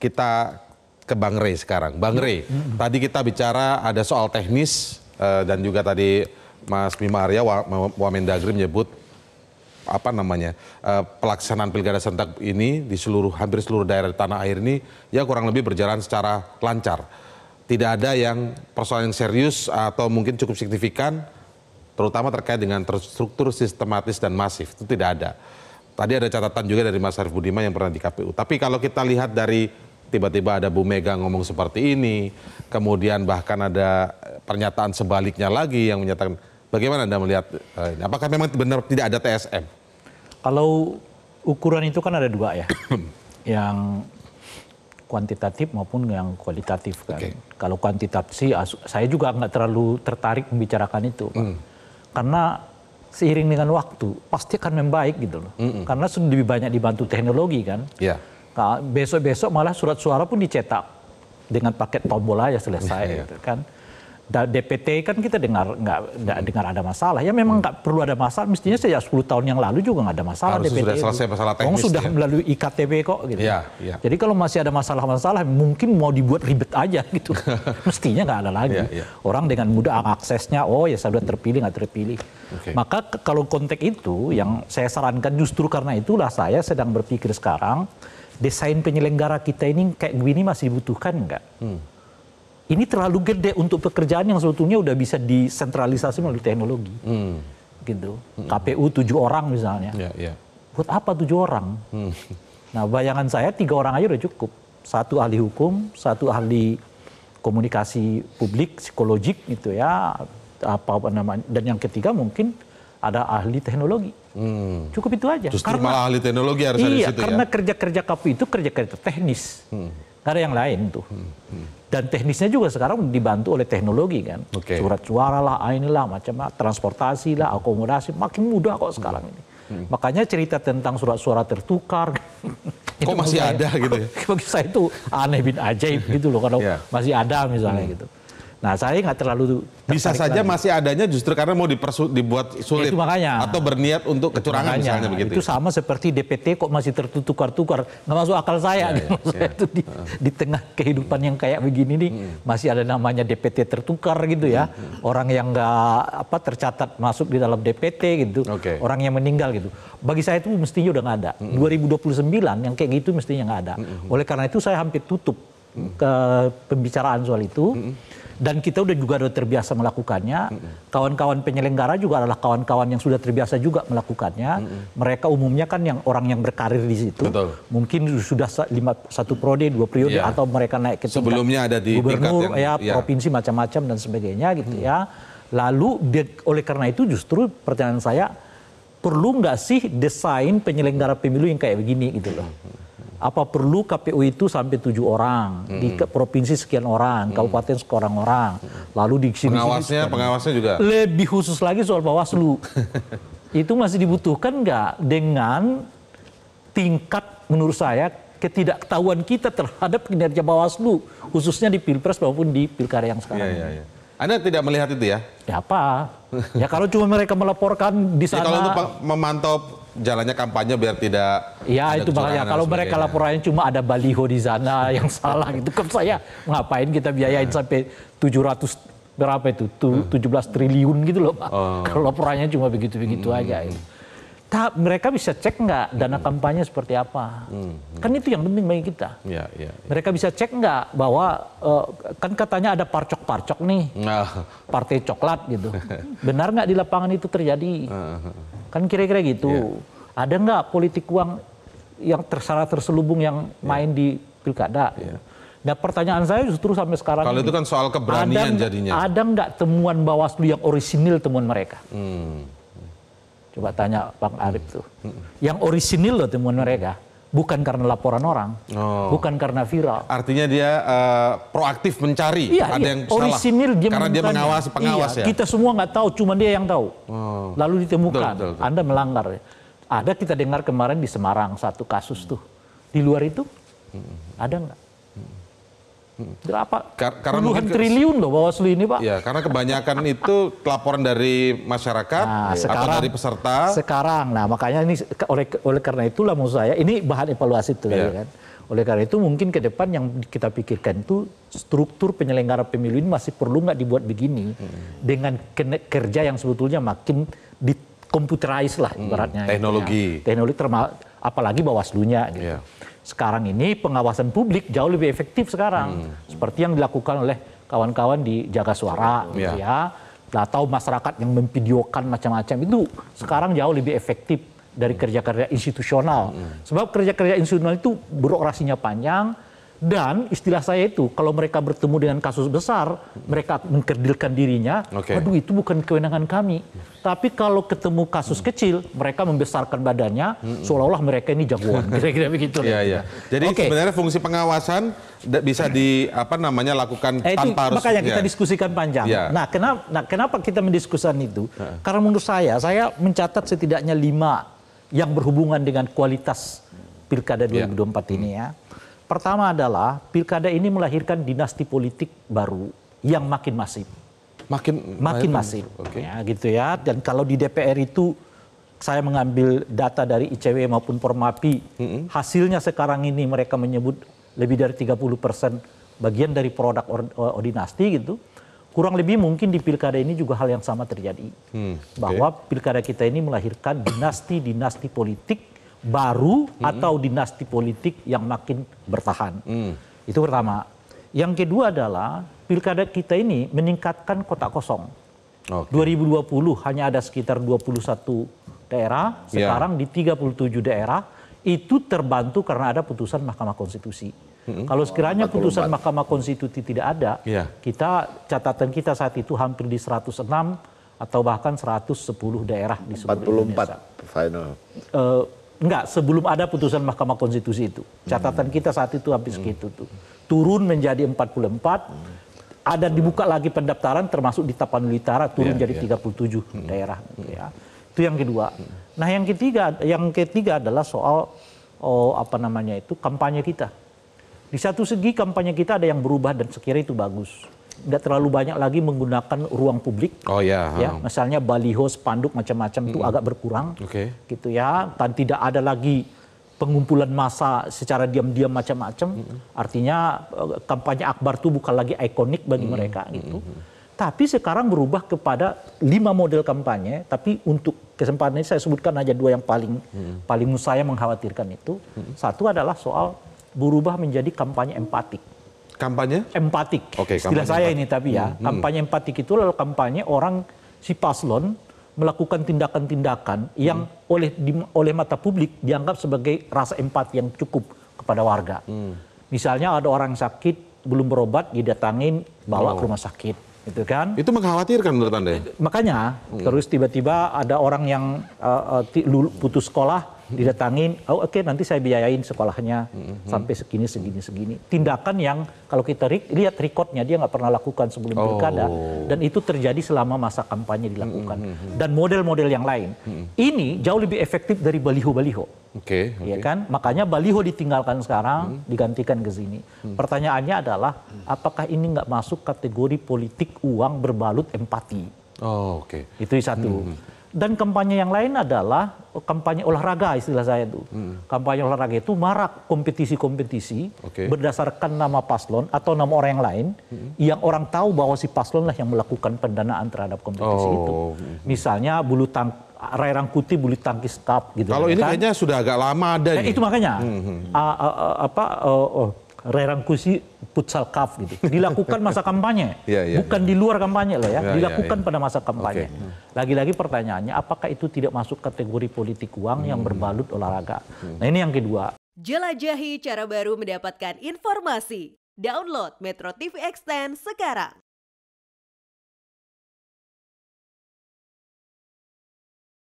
kita ke Bang Rey sekarang. Bang Rey, hmm. tadi kita bicara ada soal teknis uh, dan juga tadi Mas Bima Arya Wamendagri menyebut apa namanya uh, pelaksanaan pilkada serentak ini di seluruh hampir seluruh daerah di tanah air ini ya kurang lebih berjalan secara lancar. Tidak ada yang persoalan yang serius atau mungkin cukup signifikan terutama terkait dengan terstruktur sistematis dan masif itu tidak ada. Tadi ada catatan juga dari Mas Arif Budiman yang pernah di KPU. Tapi kalau kita lihat dari tiba-tiba ada Bu Mega ngomong seperti ini, kemudian bahkan ada pernyataan sebaliknya lagi yang menyatakan bagaimana Anda melihat eh, ini? Apakah memang benar tidak ada TSM? Kalau ukuran itu kan ada dua ya. yang kuantitatif maupun yang kualitatif kan. Okay. Kalau kuantitatif sih saya juga nggak terlalu tertarik membicarakan itu, Mm. karena seiring dengan waktu pasti akan membaik gitu loh. Mm -mm. Karena sudah lebih banyak dibantu teknologi kan. Yeah besok-besok malah surat suara pun dicetak dengan paket tombol aja selesai ya, ya. gitu kan. DPT kan kita dengar nggak dengar ada masalah ya memang nggak hmm. perlu ada masalah mestinya sejak 10 tahun yang lalu juga nggak ada masalah Harus DPT sudah selesai itu. masalah teknis sudah ya. melalui IKTP kok gitu ya, ya. jadi kalau masih ada masalah-masalah mungkin mau dibuat ribet aja gitu mestinya nggak ada lagi ya, ya. orang dengan mudah aksesnya oh ya sudah terpilih nggak terpilih okay. maka kalau konteks itu yang saya sarankan justru karena itulah saya sedang berpikir sekarang desain penyelenggara kita ini kayak ini masih dibutuhkan nggak? Hmm. Ini terlalu gede untuk pekerjaan yang sebetulnya udah bisa disentralisasi melalui teknologi. Hmm. Gitu. Hmm. KPU tujuh orang misalnya. Yeah, yeah. Buat apa tujuh orang? Hmm. Nah bayangan saya tiga orang aja udah cukup. Satu ahli hukum, satu ahli komunikasi publik, psikologik gitu ya, apa namanya. Dan yang ketiga mungkin ada ahli teknologi. Hmm. Cukup itu aja. Justru karena, ahli teknologi harus iya, ada di iya, situ ya? karena ya? kerja-kerja KPU itu kerja-kerja teknis. Hmm. Karena yang lain tuh. Hmm. Hmm. Dan teknisnya juga sekarang dibantu oleh teknologi kan. Okay. Surat suara lah, lah, macam transportasi lah, hmm. akomodasi. Makin mudah kok sekarang hmm. ini. Hmm. Makanya cerita tentang surat-suara tertukar. itu kok masih ada saya, gitu ya? Bagi saya itu aneh bin ajaib gitu loh. Kalau yeah. masih ada misalnya hmm. gitu. Nah, saya nggak terlalu bisa saja lagi. masih adanya justru karena mau dipersu, dibuat sulit itu makanya. atau berniat untuk kecurangan makanya, misalnya begitu. Itu sama seperti DPT kok masih tertukar-tukar, nggak masuk akal saya. Ya, ya, ya. itu di, di tengah kehidupan yang kayak begini nih hmm. masih ada namanya DPT tertukar gitu ya. Hmm, hmm. Orang yang nggak apa tercatat masuk di dalam DPT gitu, okay. orang yang meninggal gitu. Bagi saya itu mestinya udah nggak ada. Hmm. 2029 hmm. yang kayak gitu mestinya nggak ada. Hmm. hmm Oleh karena itu saya hampir tutup ke pembicaraan soal itu. Hmm dan kita udah juga udah terbiasa melakukannya. Kawan-kawan penyelenggara juga adalah kawan-kawan yang sudah terbiasa juga melakukannya. Mereka umumnya kan yang orang yang berkarir di situ, Betul. mungkin sudah lima, satu periode, dua periode yeah. atau mereka naik ke tingkat sebelumnya ada di gubernur, yang, ya, ya provinsi macam-macam dan sebagainya gitu hmm. ya. Lalu dia, oleh karena itu justru pertanyaan saya perlu nggak sih desain penyelenggara pemilu yang kayak begini gitu loh. Hmm apa perlu KPU itu sampai tujuh orang hmm. di provinsi sekian orang hmm. kabupaten sekian orang hmm. lalu di sini pengawasnya pengawasnya juga lebih khusus lagi soal bawaslu itu masih dibutuhkan nggak dengan tingkat menurut saya ketidaktahuan kita terhadap kinerja bawaslu khususnya di pilpres maupun di pilkada yang sekarang Yeah, yeah, yeah. Anda tidak melihat itu ya? Ya apa? Ya kalau cuma mereka melaporkan di sana. Ya, kalau untuk memantau jalannya kampanye biar tidak. Ya itu makanya kalau mereka laporannya cuma ada baliho di sana yang salah gitu. Kan saya ngapain kita biayain sampai 700 berapa itu? Hmm. tujuh 17 triliun gitu loh Pak. Oh. Kalau laporannya cuma begitu-begitu hmm. aja. Gitu tahap mereka bisa cek nggak dana kampanye seperti apa hmm, hmm. kan itu yang penting bagi kita ya, ya, ya. mereka bisa cek nggak bahwa uh, kan katanya ada parcok-parcok nih nah. partai coklat gitu benar nggak di lapangan itu terjadi ah, ah, ah. kan kira-kira gitu ya. ada nggak politik uang yang tersalah terselubung yang ya. main di pilkada ya. Nah pertanyaan saya justru sampai sekarang Kalau itu kan soal keberanian ada, jadinya. Ada nggak temuan Bawaslu yang orisinil temuan mereka? Hmm. Coba tanya Bang Arif tuh. Yang orisinil loh temuan mereka. Bukan karena laporan orang, oh. bukan karena viral. Artinya dia uh, proaktif mencari. Iya, Ada iya. yang orisinil salah. dia karena dia mengawasi pengawas iya, ya. Kita semua nggak tahu, cuma dia yang tahu. Oh. Lalu ditemukan, betul, betul, betul. Anda melanggar. Ada kita dengar kemarin di Semarang satu kasus tuh. Di luar itu, ada nggak? Berapa? Kar karena puluhan mungkin, triliun loh Bawaslu ini Pak. Ya, karena kebanyakan itu laporan dari masyarakat nah, sekarang, dari peserta. Sekarang, nah makanya ini oleh oleh karena itulah maksud saya ini bahan evaluasi itu ya. kan. Oleh karena itu mungkin ke depan yang kita pikirkan itu struktur penyelenggara pemilu ini masih perlu nggak dibuat begini hmm. dengan kerja yang sebetulnya makin dikomputerize lah hmm. ibaratnya. Hmm, teknologi. Gitu ya. Teknologi termasuk apalagi bawaslunya gitu. Yeah sekarang ini pengawasan publik jauh lebih efektif sekarang. Hmm. Seperti yang dilakukan oleh kawan-kawan di Jaga Suara, gitu iya. ya. Atau masyarakat yang memvideokan macam-macam itu sekarang jauh lebih efektif dari hmm. kerja-kerja institusional. Hmm. Sebab kerja-kerja institusional itu birokrasinya panjang, dan istilah saya itu, kalau mereka bertemu dengan kasus besar, mereka mengkerdilkan dirinya, okay. waduh itu bukan kewenangan kami. Tapi kalau ketemu kasus hmm. kecil, mereka membesarkan badannya, hmm. seolah-olah mereka ini jagoan. Kira-kira begitu. Ya ya. Jadi okay. sebenarnya fungsi pengawasan bisa di apa namanya lakukan eh, tanpa itu, harus. Makanya ya. kita iya. diskusikan panjang. Ya. Nah, kenapa, nah, kenapa kita mendiskusikan itu? Ya. Karena menurut saya, saya mencatat setidaknya lima yang berhubungan dengan kualitas pilkada 2024 ya. ini ya Pertama adalah pilkada ini melahirkan dinasti politik baru yang makin masif. Makin makin masif. Okay. Ya, gitu ya. Dan kalau di DPR itu saya mengambil data dari ICW maupun Formapi, mm -hmm. hasilnya sekarang ini mereka menyebut lebih dari 30 persen bagian dari produk or, or, dinasti gitu. Kurang lebih mungkin di pilkada ini juga hal yang sama terjadi. Hmm, okay. Bahwa pilkada kita ini melahirkan dinasti-dinasti politik baru hmm. atau dinasti politik yang makin bertahan. Hmm. Itu pertama. Yang kedua adalah pilkada kita ini meningkatkan kotak kosong. Okay. 2020 hanya ada sekitar 21 daerah, ya. sekarang yeah. di 37 daerah itu terbantu karena ada putusan Mahkamah Konstitusi. hmm Kalau sekiranya putusan Mahkamah Konstitusi tidak ada, yeah. kita catatan kita saat itu hampir di 106 atau bahkan 110 daerah di seluruh 44 Indonesia. final. Uh, enggak sebelum ada putusan Mahkamah Konstitusi itu. Catatan kita saat itu habis hmm. gitu tuh. Turun menjadi 44 hmm. ada dibuka lagi pendaftaran termasuk di Tapanuli Utara turun yeah, jadi yeah. 37 hmm. daerah gitu ya. Itu yang kedua. Nah, yang ketiga yang ketiga adalah soal oh, apa namanya itu kampanye kita. Di satu segi kampanye kita ada yang berubah dan sekiranya itu bagus tidak terlalu banyak lagi menggunakan ruang publik. Oh ya. ya misalnya baliho, spanduk macam-macam itu -hmm. agak berkurang. Oke. Okay. Gitu ya. Dan tidak ada lagi pengumpulan massa secara diam-diam macam-macam. -hmm. Artinya eh, kampanye Akbar itu bukan lagi ikonik bagi -hmm. mereka gitu. -hmm. Tapi sekarang berubah kepada lima model kampanye. Tapi untuk kesempatan ini saya sebutkan aja dua yang paling hmm. paling saya mengkhawatirkan itu. Hmm. Satu adalah soal berubah menjadi kampanye empatik. Kampanye? Empatik. Oke, okay, Istilah saya empatik. ini tapi ya, hmm, hmm, kampanye empatik itu lalu kampanye orang si paslon melakukan tindakan-tindakan yang hmm. oleh di, oleh mata publik dianggap sebagai rasa empati yang cukup kepada warga. Hmm. Misalnya ada orang sakit belum berobat didatangin bawa oh. ke rumah sakit, itu kan? Itu mengkhawatirkan menurut anda. Makanya hmm. terus tiba-tiba ada orang yang uh, putus sekolah didatangin oh oke okay, nanti saya biayain sekolahnya mm-hmm. sampai segini segini segini tindakan yang kalau kita ri- lihat rekodnya dia nggak pernah lakukan sebelum oh. pilkada dan itu terjadi selama masa kampanye dilakukan mm-hmm. dan model-model yang lain mm-hmm. ini jauh lebih efektif dari baliho-baliho Oke, okay, okay. ya kan? Makanya baliho ditinggalkan sekarang, hmm. digantikan ke sini. Hmm. Pertanyaannya adalah, apakah ini nggak masuk kategori politik uang berbalut empati? Oh, oke. Okay. Itu satu. Hmm. Dan kampanye yang lain adalah kampanye olahraga istilah saya itu. Hmm. Kampanye olahraga itu marak kompetisi-kompetisi okay. berdasarkan nama paslon atau nama orang yang lain hmm. yang orang tahu bahwa si paslon lah yang melakukan pendanaan terhadap kompetisi oh. itu. Hmm. Misalnya bulu tang Rai Rangkuti bulu tangkis cup gitu. Kalau ya kan? ini kayaknya sudah agak lama ada. Nah, itu makanya hmm. uh, uh, uh, apa uh, uh, rerangkusi putsal kaf gitu. Dilakukan masa kampanye, yeah, yeah, bukan yeah. di luar kampanye lah ya, iya, iya, dilakukan iya. pada masa kampanye. lagi hmm. Lagi-lagi pertanyaannya apakah itu tidak masuk kategori politik uang hmm. yang berbalut olahraga? Hmm. Nah, ini yang kedua. Jelajahi cara baru mendapatkan informasi. Download Metro TV Extend sekarang.